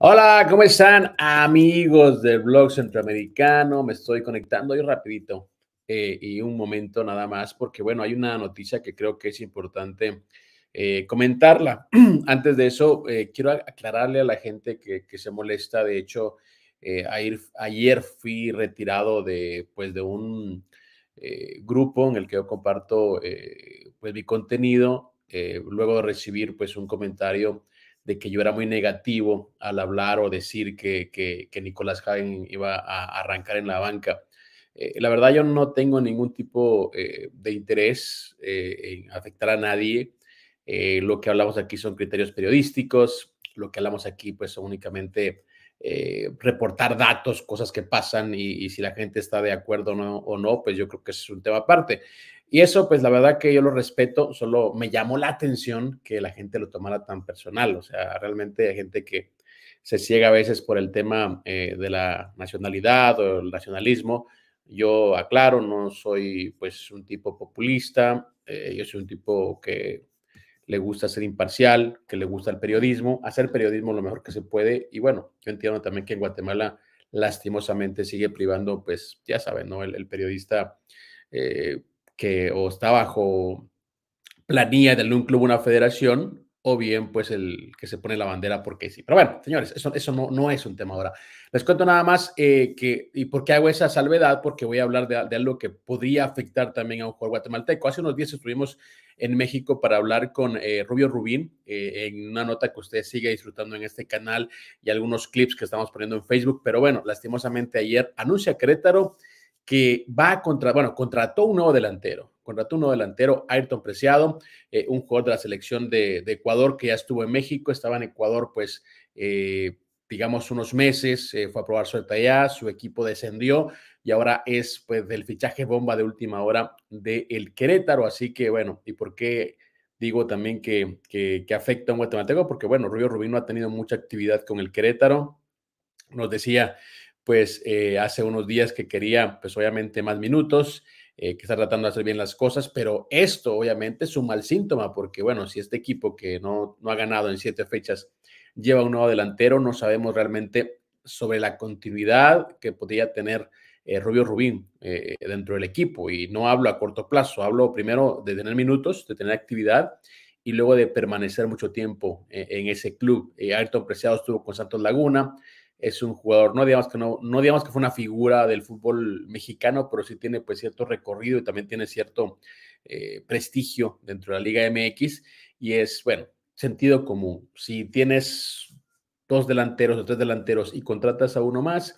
Hola, ¿cómo están amigos del blog centroamericano? Me estoy conectando hoy rapidito eh, y un momento nada más porque bueno, hay una noticia que creo que es importante eh, comentarla. Antes de eso, eh, quiero aclararle a la gente que, se molesta. De hecho, ayer, ayer, fui retirado de, pues, de un grupo en el que yo comparto pues, mi contenido, luego de recibir pues, un comentario de que yo era muy negativo al hablar o decir que, que, Nicolás Hagen iba a arrancar en la banca. Eh, la verdad yo no tengo ningún tipo eh, de interés eh, en afectar a nadie. lo que hablamos aquí son criterios periodísticos, lo que hablamos aquí pues son únicamente eh, reportar datos, cosas que pasan y, si la gente está de acuerdo o no, no, pues yo creo que es un tema aparte. Y eso, pues la verdad que yo lo respeto, solo me llamó la atención que la gente lo tomara tan personal. O sea, realmente hay gente que se ciega a veces por el tema eh, de la nacionalidad o el nacionalismo. Yo aclaro, no soy pues un tipo populista, eh, yo soy un tipo que le gusta ser imparcial, que le gusta el periodismo, hacer periodismo lo mejor que se puede. Y bueno, yo entiendo también que en Guatemala lastimosamente sigue privando, pues ya saben, ¿no? El, periodista eh, que o está bajo planilla de un club, una federación, o bien pues el que se pone la bandera porque sí. Pero bueno, señores, eso, no, es un tema ahora. Les cuento nada más eh, que, y por qué hago esa salvedad, porque voy a hablar de, algo que podría afectar también a un jugador guatemalteco. Hace unos días estuvimos en México para hablar con eh, Rubio Rubín eh, en una nota que usted sigue disfrutando en este canal y algunos clips que estamos poniendo en Facebook. Pero bueno, lastimosamente ayer anuncia Querétaro que va contra bueno, contrató un nuevo delantero contrató delantero, Ayrton Preciado, eh, un jugador de la selección de, Ecuador que ya estuvo en México, estaba en Ecuador, pues, eh, digamos, unos meses, eh, fue a probar suerte allá, su equipo descendió y ahora es, pues, del fichaje bomba de última hora del el Querétaro. Así que, bueno, ¿y por qué? digo también que, que, afecta a un guatemalteco, porque bueno, Rubio Rubino ha tenido mucha actividad con el Querétaro. Nos decía, pues, hace unos días que quería, pues, obviamente más minutos. Eh, que está tratando de hacer bien las cosas, pero esto obviamente es un mal síntoma, porque bueno, si este equipo que no, no ha ganado en siete fechas lleva un nuevo delantero, no sabemos realmente sobre la continuidad que podría tener eh, Rubio Rubín eh, dentro del equipo. Y no hablo a corto plazo, hablo primero de tener minutos, de tener actividad y luego de permanecer mucho tiempo en ese club. Ayrton Preciado estuvo con Santos Laguna, es un jugador, no digamos que no, digamos que fue una figura del fútbol mexicano, pero sí tiene pues cierto recorrido y también tiene cierto eh, prestigio dentro de la Liga MX y es, bueno, sentido común. Si tienes dos delanteros o tres delanteros y contratas a uno más,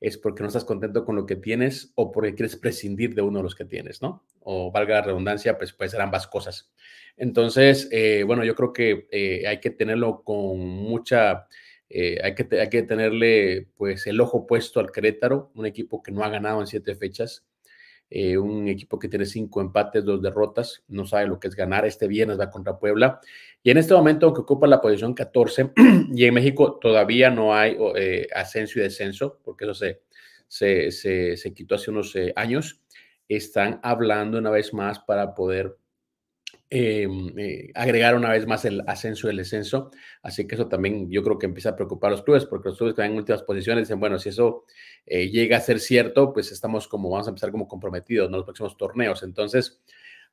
es porque no estás contento con lo que tienes o porque quieres prescindir de uno de los que tienes, ¿no? O valga la redundancia, pues puede ser ambas cosas. Entonces, eh, bueno, yo creo que eh, hay que tenerlo con mucha eh, hay, que, tenerle pues el ojo puesto al Querétaro, un equipo que no ha ganado en siete fechas, eh, un equipo que tiene cinco empates, dos derrotas, no sabe lo que es ganar. Este viernes va contra Puebla. Y en este momento, aunque ocupa la posición 14, y en México todavía no hay eh, ascenso y descenso, porque eso se, se quitó hace unos años, están hablando una vez más para poder Em, eh, agregar una vez más el ascenso y el descenso. Así que eso también yo creo que empieza a preocupar a los clubes, porque los clubes que están en últimas posiciones dicen, bueno, si eso eh, llega a ser cierto, pues estamos como, vamos a empezar como comprometidos en los próximos torneos. Entonces,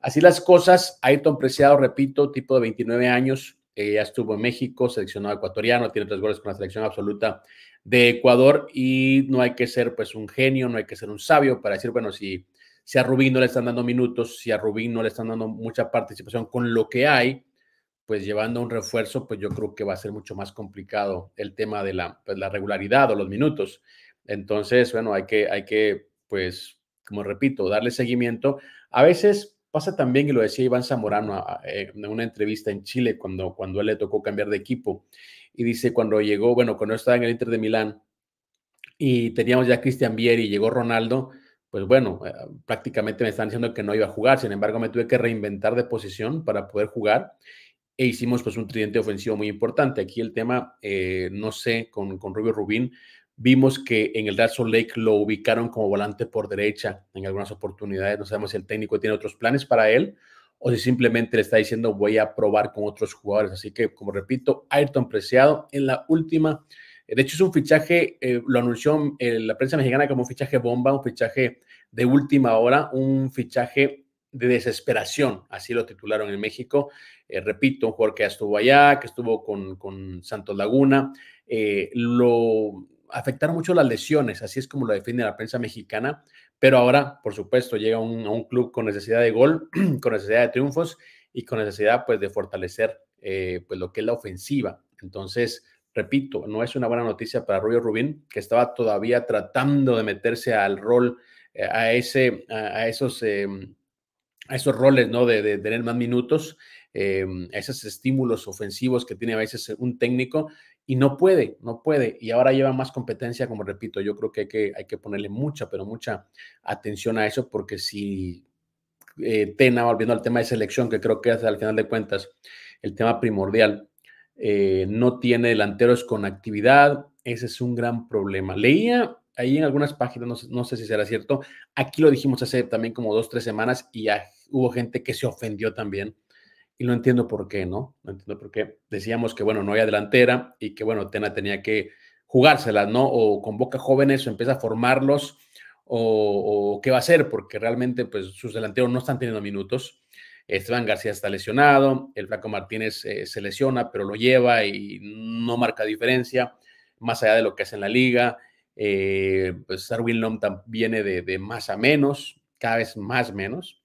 así las cosas. Ayrton Preciado, repito, tipo de 29 años, eh, ya estuvo en México, seleccionado ecuatoriano, tiene tres goles con la selección absoluta de Ecuador y no hay que ser pues un genio, no hay que ser un sabio para decir, bueno, si si a Rubín no le están dando minutos, si a Rubín no le están dando mucha participación con lo que hay, pues llevando un refuerzo, pues yo creo que va a ser mucho más complicado el tema de la, pues, regularidad o los minutos. Entonces, bueno, hay que, hay que, pues, como repito, darle seguimiento. A veces pasa también, y lo decía Iván Zamorano en una entrevista en Chile cuando, cuando él le tocó cambiar de equipo, y dice cuando llegó, bueno, cuando estaba en el Inter de Milán y teníamos ya a Cristian Vieri y llegó Ronaldo, pues bueno, eh, prácticamente me están diciendo que no iba a jugar, sin embargo me tuve que reinventar de posición para poder jugar e hicimos pues un tridente ofensivo muy importante. Aquí el tema, eh, no sé, con, Rubio Rubín, vimos que en el Darson Lake lo ubicaron como volante por derecha en algunas oportunidades, no sabemos si el técnico tiene otros planes para él o si simplemente le está diciendo voy a probar con otros jugadores. Así que, como repito, Ayrton Preciado en la última eh, de hecho, es un fichaje, eh, lo anunció eh, la prensa mexicana como un fichaje bomba, un fichaje de última hora, un fichaje de desesperación, así lo titularon en México. repito, un jugador que estuvo allá, que estuvo con, Santos Laguna. lo afectaron mucho las lesiones, así es como lo define la prensa mexicana, pero ahora, por supuesto, llega a un club con necesidad de gol, con necesidad de triunfos y con necesidad pues, de fortalecer pues, lo que es la ofensiva. Entonces, repito, no es una buena noticia para Rubio Rubín, que estaba todavía tratando de meterse al rol, eh, a, ese, a, esos, eh, esos roles, ¿no? De, tener más minutos, eh, esos estímulos ofensivos que tiene a veces un técnico y no puede, no puede. Y ahora lleva más competencia, como repito, yo creo que hay que, ponerle mucha, pero mucha atención a eso, porque si Tena, volviendo al tema de selección, que creo que es al final de cuentas el tema primordial, eh, no tiene delanteros con actividad. Ese es un gran problema. Leía ahí en algunas páginas, no, sé si será cierto, aquí lo dijimos hace también como dos, tres semanas y hubo gente que se ofendió también. Y no entiendo por qué, ¿no? No entiendo por qué. Decíamos que, bueno, no hay delantera y que, bueno, Tena tenía que jugársela, ¿no? O convoca jóvenes o empieza a formarlos o, qué va a ser porque realmente, pues, sus delanteros no están teniendo minutos. Esteban García está lesionado, el Flaco Martínez eh, se lesiona, pero lo lleva y no marca diferencia, más allá de lo que hace en la liga. Eh, pues viene de, más a menos, cada vez más menos.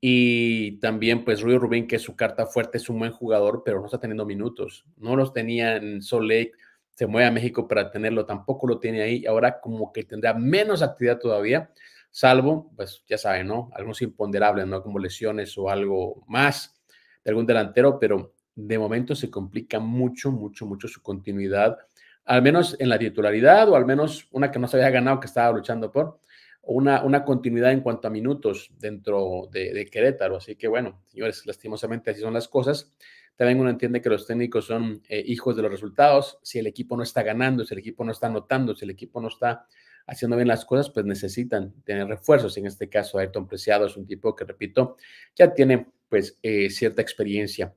Y también, pues Rui Rubín, que su carta fuerte, es un buen jugador, pero no está teniendo minutos. No los tenía en Salt Lake, se mueve a México para tenerlo, tampoco lo tiene ahí. Ahora, como que tendrá menos actividad todavía salvo, pues ya saben, ¿no? Algunos imponderables, ¿no? Como lesiones o algo más de algún delantero, pero de momento se complica mucho, mucho, mucho su continuidad, al menos en la titularidad o al menos una que no se había ganado, que estaba luchando por. Una, una, continuidad en cuanto a minutos dentro de, Querétaro. Así que bueno, señores, lastimosamente así son las cosas. También uno entiende que los técnicos son eh, hijos de los resultados. Si el equipo no está ganando, si el equipo no está anotando, si el equipo no está haciendo bien las cosas, pues necesitan tener refuerzos. En este caso, Ayrton Preciado es un tipo que, repito, ya tiene pues eh, cierta experiencia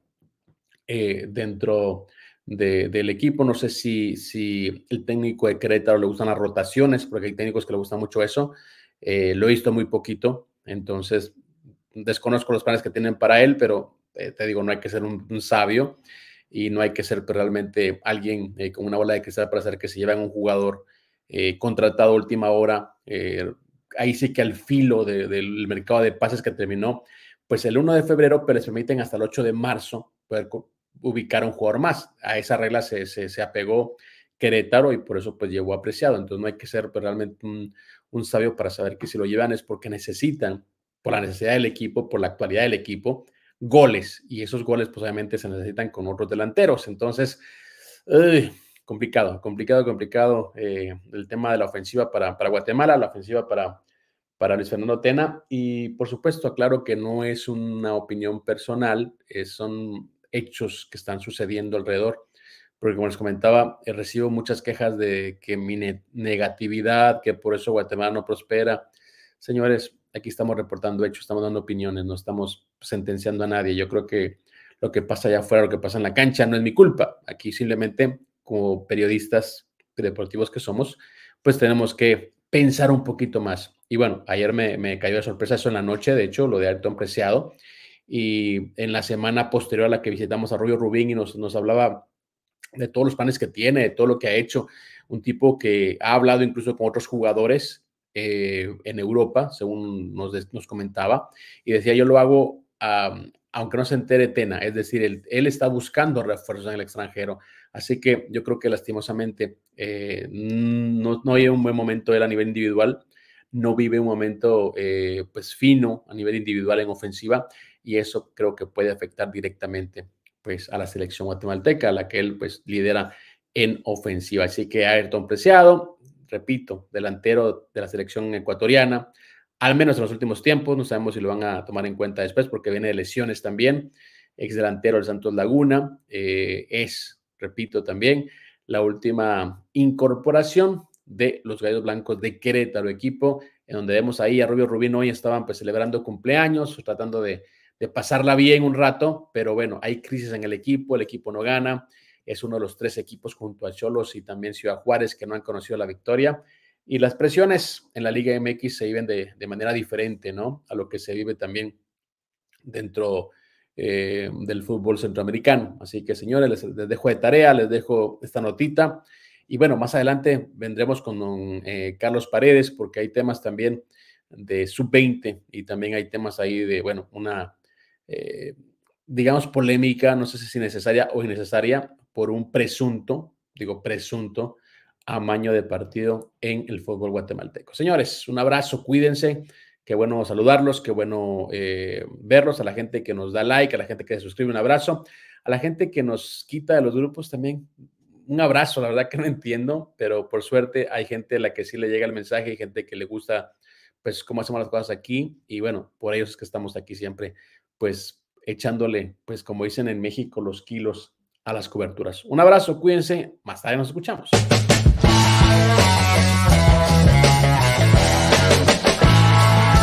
eh, dentro del equipo. No sé si, si el técnico de Querétaro le gustan las rotaciones, porque hay técnicos que le gustan mucho eso. Eh, lo he visto muy poquito, entonces desconozco los planes que tienen para él, pero te digo, no hay que ser un, sabio y no hay que ser realmente alguien con una bola de cristal para hacer que se lleven un jugador eh, contratado última hora, eh, ahí sí que al filo del mercado de pases que terminó, pues el 1 de febrero, pero les permiten hasta el 8 de marzo poder ubicar un jugador más. A esa regla se, apegó Querétaro y por eso pues llegó apreciado. Entonces no hay que ser pues, realmente un, sabio para saber que si lo llevan es porque necesitan, por la necesidad del equipo, por la actualidad del equipo, goles. Y esos goles pues obviamente se necesitan con otros delanteros. Entonces, complicado, complicado, complicado eh, el tema de la ofensiva para, para Guatemala, la ofensiva para, para Luis Fernando Tena. Y por supuesto, aclaro que no es una opinión personal, eh, son hechos que están sucediendo alrededor. Porque como les comentaba, eh, recibo muchas quejas de que mi negatividad, que por eso Guatemala no prospera. Señores, aquí estamos reportando hechos, estamos dando opiniones, no estamos sentenciando a nadie. Yo creo que lo que pasa allá afuera, lo que pasa en la cancha, no es mi culpa. Aquí simplemente como periodistas deportivos que somos, pues tenemos que pensar un poquito más. Y bueno, ayer me, cayó la sorpresa eso en la noche, de hecho, lo de Ayrton Preciado. Y en la semana posterior a la que visitamos a Rubio Rubín y nos, nos hablaba de todos los panes que tiene, de todo lo que ha hecho. Un tipo que ha hablado incluso con otros jugadores eh, en Europa, según nos, nos, comentaba, y decía, yo lo hago a aunque no se entere Tena, es decir, él, está buscando refuerzos en el extranjero. Así que yo creo que lastimosamente eh, no, no hay un buen momento él a nivel individual, no vive un momento eh, pues fino a nivel individual en ofensiva y eso creo que puede afectar directamente pues a la selección guatemalteca, a la que él pues lidera en ofensiva. Así que Ayrton Preciado, repito, delantero de la selección ecuatoriana, al menos en los últimos tiempos. No sabemos si lo van a tomar en cuenta después porque viene de lesiones también. Ex delantero del Santos Laguna eh, es, repito, también la última incorporación de los Gallos Blancos de Querétaro, equipo en donde vemos ahí a Rubio Rubino, hoy estaban pues celebrando cumpleaños, tratando de, de pasarla bien un rato, pero bueno, hay crisis en el equipo, el equipo no gana, es uno de los tres equipos junto a Cholos y también Ciudad Juárez que no han conocido la victoria y las presiones en la Liga MX se viven de, manera diferente, ¿no? A lo que se vive también dentro eh, del fútbol centroamericano. Así que, señores, les, dejo de tarea, les dejo esta notita. Y bueno, más adelante vendremos con eh, Carlos Paredes, porque hay temas también de sub-20 y también hay temas ahí de, bueno, una, eh, digamos, polémica, no sé si necesaria o innecesaria, por un presunto, digo presunto, amaño de partido en el fútbol guatemalteco. Señores, un abrazo, cuídense. Qué bueno saludarlos, qué bueno eh, verlos, a la gente que nos da like, a la gente que se suscribe, un abrazo, a la gente que nos quita de los grupos también, un abrazo, la verdad que no entiendo, pero por suerte hay gente a la que sí le llega el mensaje, gente que le gusta, pues, cómo hacemos las cosas aquí, y bueno, por ellos es que estamos aquí siempre, pues, echándole, pues, como dicen en México, los kilos a las coberturas. Un abrazo, cuídense, más tarde nos escuchamos. Yeah.